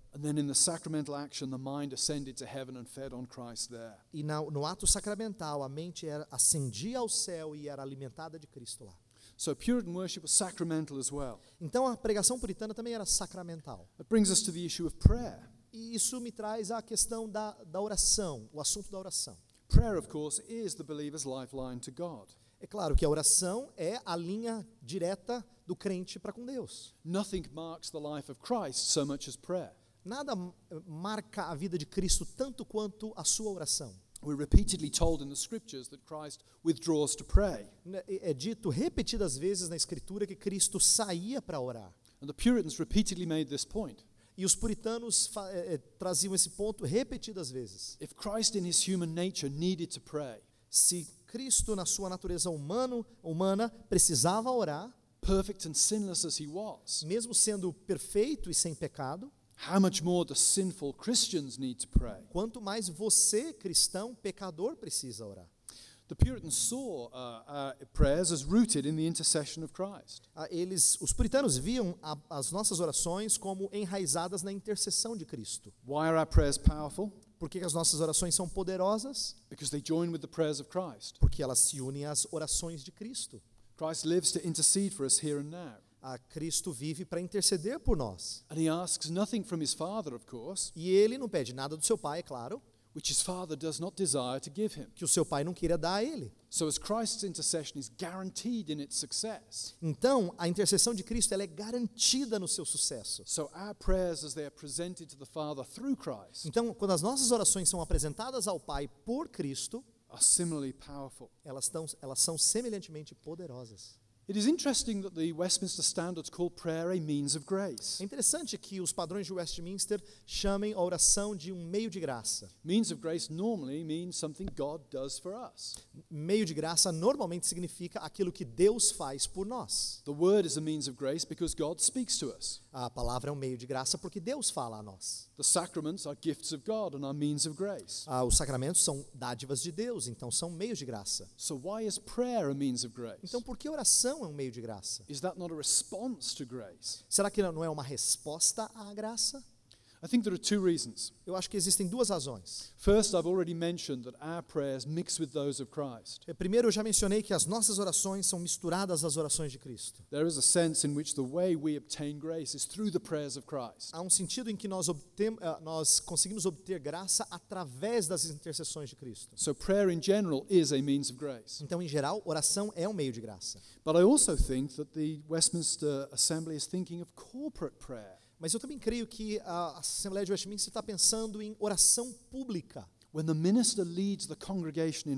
E no ato sacramental, a mente era, ascendia ao céu e era alimentada de Cristo lá. So Puritan worship was sacramental as well. Então a pregação puritana também era sacramental. It brings us to the issue of prayer. E isso me traz à questão da, da oração, o assunto da oração. Prayer, of course, is the believer's lifeline to God. É claro que a oração é a linha direta do crente para com Deus. Nothing marks the life of Christ so much as prayer. Nada eh, marca a vida de Cristo tanto quanto a sua oração. We're repeatedly told in the scriptures that Christ withdraws to pray. Né, é dito repetidas vezes na escritura que Cristo saía para orar. And the Puritans repeatedly made this point. E os puritanos eh, eh, traziam esse ponto repetidas vezes. If Christ in his human nature needed to pray. Se Cristo, na sua natureza humano, humana, precisava orar. Perfect and sinless as he was. Mesmo sendo perfeito e sem pecado. How much more the sinful Christians need to pray. Quanto mais você, cristão, pecador, precisa orar. The Puritans saw uh, uh, prayers as rooted in the intercession of Christ. Ah, eles, os puritanos viam a, as nossas orações como enraizadas na intercessão de Cristo. Why are our prayers powerful? Por que as nossas orações são poderosas? Because they join with the prayers of Christ. Porque elas se unem às orações de Cristo. Christ lives to intercede for us here and now. A ah, Cristo vive para interceder por nós. And he asks nothing from his father, of course. E ele não pede nada do seu pai, é claro which his father does not desire to give him. que o seu pai não queira dar a ele. So as Christ's intercession is guaranteed in its success. Então, a intercessão de Cristo ela é garantida no seu sucesso. So our prayers as they are presented to the Father through Christ Então, quando as nossas orações são apresentadas ao Pai por Cristo, are similarly powerful. elas, tão, elas são semelhantemente poderosas. É interessante que os padrões de Westminster chamem a oração de um meio de graça. Means of grace normally means something God does for us. Meio de graça normalmente significa aquilo que Deus faz por nós. The word is a means of grace because God speaks to us. A palavra é um meio de graça porque Deus fala a nós. Ah, os sacramentos são dádivas de Deus, então são meios de graça. So why is a means of grace? Então por que oração é um meio de graça? Is that not a to grace? Será que não é uma resposta à graça? I think there are two reasons. Eu acho que existem duas razões. First, I've already mentioned that our prayers mix with those of Christ. É, primeiro, eu já mencionei que as nossas orações são misturadas às orações de Cristo. There is a sense in which the way we obtain grace is through the prayers of Christ. Há um sentido em que nós obtem, eh, nós conseguimos obter graça através das intercessões de Cristo. So prayer in general is a means of grace. Então, em geral, oração é um meio de graça. But I also think that the Westminster Assembly is thinking of corporate prayer. Mas eu também creio que a Assembleia de Westminster está pensando em oração pública.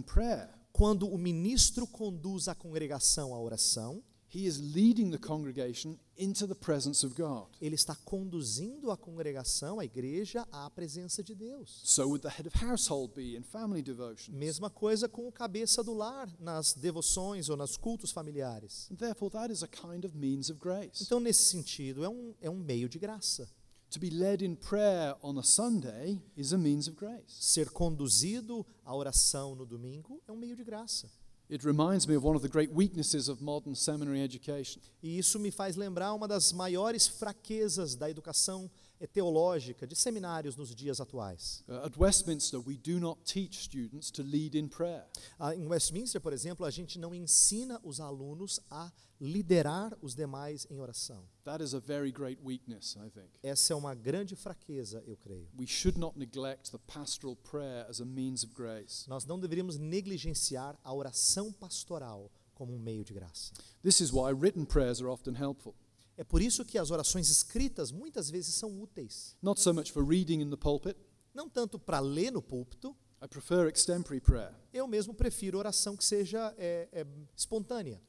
Prayer, quando o ministro conduz a congregação à oração, he is leading the congregation into the presence of God. Ele está conduzindo a congregação, a igreja, à presença de Deus. So would the head of household be in family devotions. Mesma coisa com o cabeça do lar nas devoções ou nos cultos familiares. therefore that is a kind of means of grace. Então nesse sentido é um é um meio de graça. To be led in prayer on a Sunday is a means of grace. Ser conduzido à oração no domingo é um meio de graça. It reminds me of one of the great weaknesses of modern seminary education. E isso me faz lembrar uma das maiores fraquezas da educação teológica de seminários nos dias atuais. Uh, at Westminster, we do not teach students to lead in prayer. Uh, em Westminster, por exemplo, a gente não ensina os alunos a liderar os demais em oração. That is a very great weakness, I think. Essa é uma grande fraqueza, eu creio. We should not neglect the pastoral prayer as a means of grace. Nós não deveríamos negligenciar a oração pastoral como um meio de graça. This is why written prayers are often helpful. É por isso que as orações escritas muitas vezes são úteis. Not so much for reading in the pulpit. Não tanto para ler no púlpito. I prefer prayer. Eu mesmo prefiro oração que seja é, é, espontânea.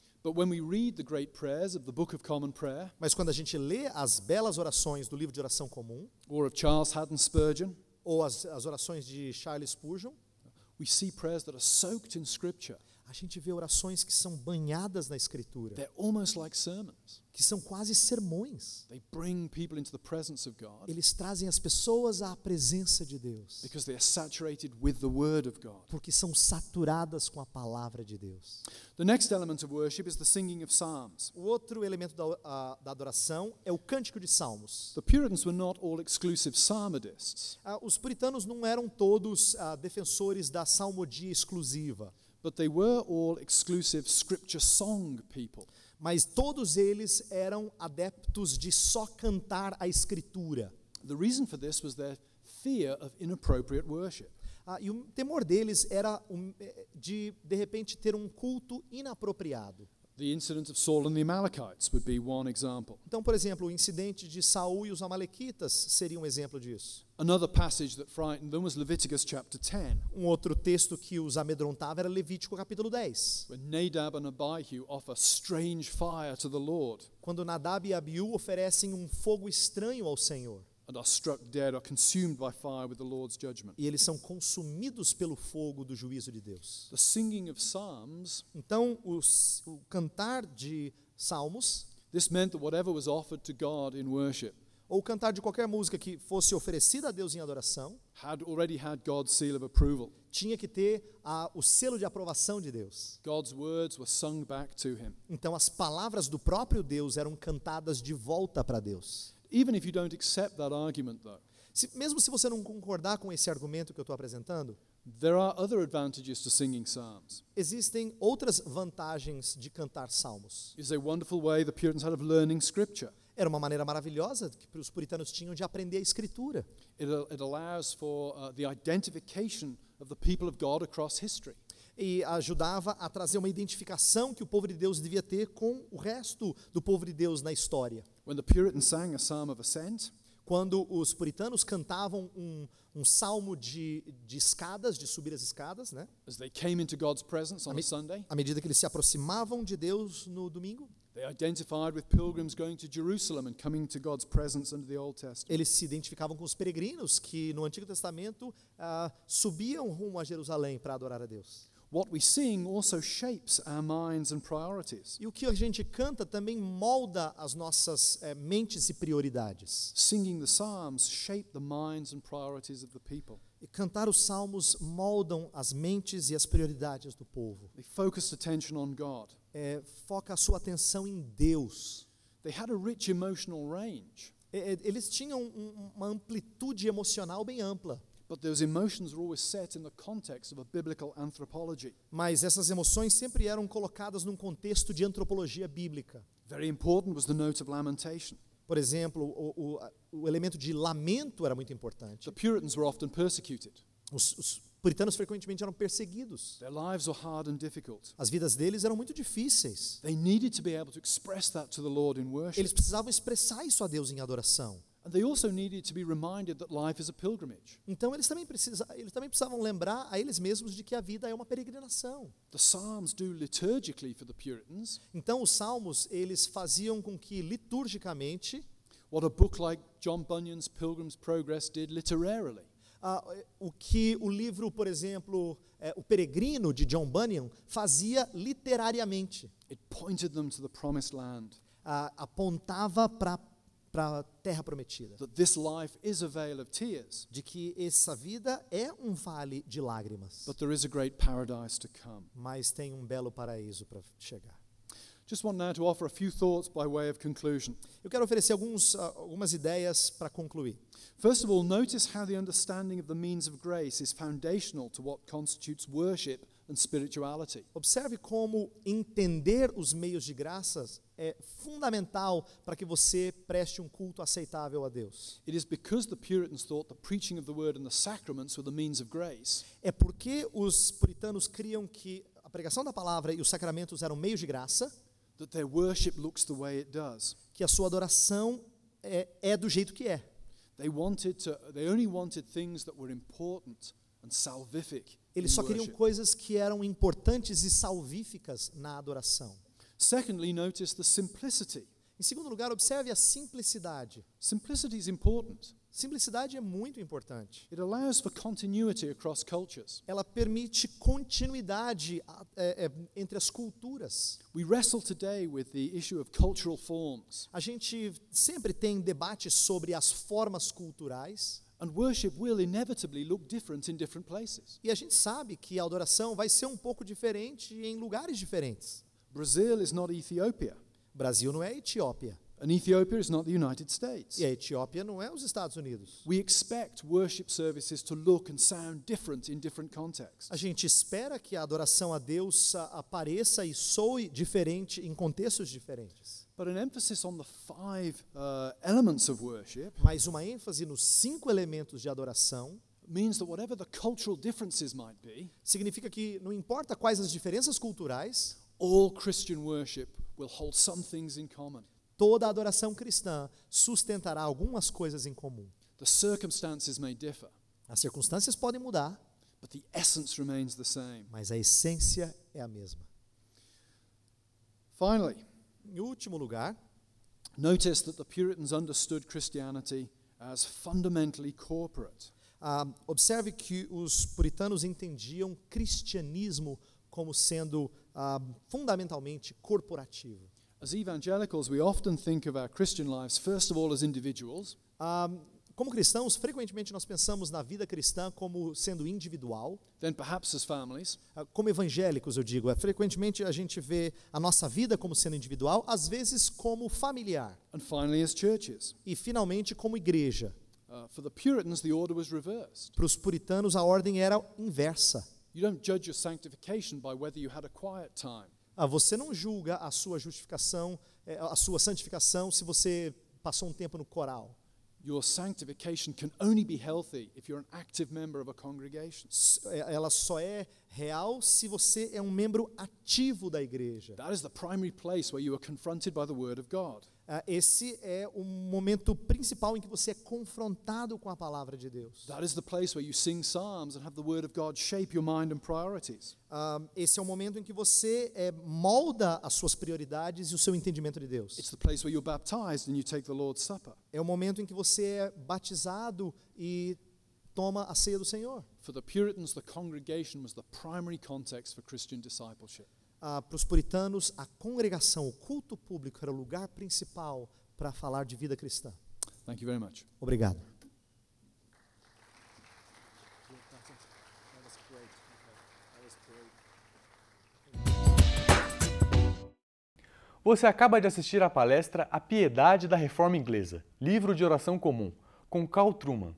mas quando a gente lê as belas orações do livro de oração comum, or of Charles Haddon Spurgeon, ou as, as orações de Charles Spurgeon, we see prayers that are soaked in scripture. A gente vê orações que são banhadas na escritura. They're almost like sermons. Que são quase sermões. They bring people into the presence of God. Eles trazem as pessoas à presença de Deus. Because they are saturated with the word of God. Porque são saturadas com a palavra de Deus. The next element of worship is the singing of psalms. O outro elemento da, da adoração é o cântico de salmos. The Puritans were not all exclusive ah, os puritanos não eram todos ah, defensores da salmodia exclusiva. But they were all exclusive scripture song people. Mas todos eles eram adeptos de só cantar a escritura. The reason for this was their fear of inappropriate worship. Ah, e o temor deles era um, eh, de de repente ter um culto inapropriado. Então, por exemplo, o incidente de Saul e os amalequitas seria um exemplo disso. Um outro texto que os amedrontava era Levítico capítulo 10. Quando Nadab e Abiú oferecem um fogo estranho ao Senhor. E eles são consumidos pelo fogo do juízo de Deus. The singing of psalms, então os, o cantar de salmos. This meant that whatever was offered to God in worship ou cantar de qualquer música que fosse oferecida a Deus em adoração, had already had God's seal of approval. tinha que ter a, o selo de aprovação de Deus. God's words were sung back to him. Então as palavras do próprio Deus eram cantadas de volta para Deus. Even if you don't accept that argument, though, se, mesmo se você não concordar com esse argumento que eu estou apresentando, there are other advantages to singing psalms. Existem outras vantagens de cantar salmos. It's a wonderful way the Puritans had of learning scripture. Era uma maneira maravilhosa que os puritanos tinham de aprender a escritura. It, uh, it allows for uh, the identification of the people of God across history e ajudava a trazer uma identificação que o povo de Deus devia ter com o resto do povo de Deus na história quando os puritanos cantavam um, um salmo de, de, escadas, de subir as escadas, né? à, me Sunday, à medida que eles se aproximavam de Deus no domingo, eles se identificavam com os peregrinos que no Antigo Testamento uh, subiam rumo a Jerusalém para adorar a Deus. What we sing also shapes our minds and priorities. E o que a gente canta também molda as nossas é, mentes e prioridades. Singing the psalms shape the minds and priorities of the people. E cantar os salmos moldam as mentes e as prioridades do povo. They focused attention on God. É, foca a sua atenção em Deus. They had a rich emotional range. É, eles tinham um, uma amplitude emocional bem ampla. Mas essas emoções sempre eram colocadas num contexto de antropologia bíblica. Very important was the note of lamentation. Por exemplo, o, o, o elemento de lamento era muito importante. The Puritans were often persecuted. Os, os puritanos frequentemente eram perseguidos. Their lives were hard and difficult. As vidas deles eram muito difíceis. They needed to be able to express that to the Lord in worship. Eles precisavam expressar isso a Deus em adoração. Então eles também eles também precisavam lembrar a eles mesmos de que a vida é uma peregrinação. The Psalms do liturgically for the Puritans. Então os salmos eles faziam com que liturgicamente what a book like John Bunyan's Pilgrim's Progress did literarily. Uh, o que o livro, por exemplo, é, O Peregrino de John Bunyan fazia literariamente. It pointed them to the promised land. Uh, apontava para a para a terra prometida. De que essa vida é um vale de lágrimas. Mas tem um belo paraíso para chegar. Eu quero oferecer alguns, ah, algumas ideias para concluir. First of all, notice how the understanding of the means of grace is foundational to what constitutes worship and spirituality. Observe como entender os meios de graças é fundamental para que você preste um culto aceitável a Deus. É porque os puritanos criam que a pregação da palavra e os sacramentos eram meios de graça. Que a sua adoração é, é do jeito que é. They wanted to, they only wanted things that were important eles só queriam coisas que eram importantes e salvíficas na adoração. Secondly, notice the simplicity. Em segundo lugar, observe a simplicidade. Simplicity is important. Simplicidade é muito importante. It allows for continuity across cultures. Ela permite continuidade é, é, entre as culturas. We wrestle today with the issue of cultural forms. A gente sempre tem debates sobre as formas culturais. And worship will inevitably look different in different places. E a gente sabe que a adoração vai ser um pouco diferente em lugares diferentes. Brazil is not Ethiopia. Brasil não é Etiópia. And Ethiopia is not the United States. E a Etiópia não é os Estados Unidos. We expect worship services to look and sound different in different contexts. A gente espera que a adoração a Deus apareça e soe diferente em contextos diferentes. But an emphasis on the five, uh, elements of worship, mas uma ênfase nos cinco elementos de adoração means that whatever the cultural differences might be, significa que não importa quais as diferenças culturais, all Christian worship will hold some things in common. Toda adoração cristã sustentará algumas coisas em comum. The circumstances may differ, As circunstâncias podem mudar, but the essence remains the same. mas a essência é a mesma. Finally, em último lugar, notice that the Puritans understood Christianity as fundamentally corporate. Ah, observe que os puritanos entendiam cristianismo como sendo ah, fundamentalmente corporativo. As evangelicals, we often think of our Christian lives first of all as individuals. Um, ah, como cristãos, frequentemente nós pensamos na vida cristã como sendo individual. Then perhaps as families. Ah, como evangélicos, eu digo, é, frequentemente a gente vê a nossa vida como sendo individual, às vezes como familiar. And finally as churches. E finalmente como igreja. Uh, for the Puritans, the order was reversed. Para os puritanos, a ordem era inversa. You don't judge your sanctification by whether you had a quiet time. Ah, você não julga a sua justificação, eh, a sua santificação, se você passou um tempo no coral. Your sanctification can only be healthy if you're an active member of a congregation. É, ela só é real se você é um membro ativo da igreja. That is the primary place where you are confronted by the word of God. Ah, esse é o momento principal em que você é confrontado com a palavra de Deus. That is the place where you sing psalms and have the word of God shape your mind and priorities. Ah, esse é o momento em que você é, molda as suas prioridades e o seu entendimento de Deus. It's the place where you're baptized and you take the Lord's supper. É o momento em que você é batizado e toma a ceia do Senhor. For the Puritans, the congregation was the primary context for Christian discipleship ah, para os puritanos, a congregação, o culto público era o lugar principal para falar de vida cristã. Thank you very much. Obrigado. Você acaba de assistir à palestra A Piedade da Reforma Inglesa, livro de oração comum, com Carl Truman.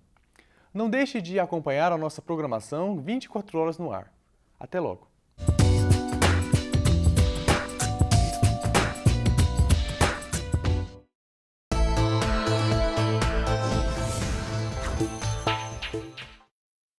Não deixe de acompanhar a nossa programação 24 horas no ar. Até logo!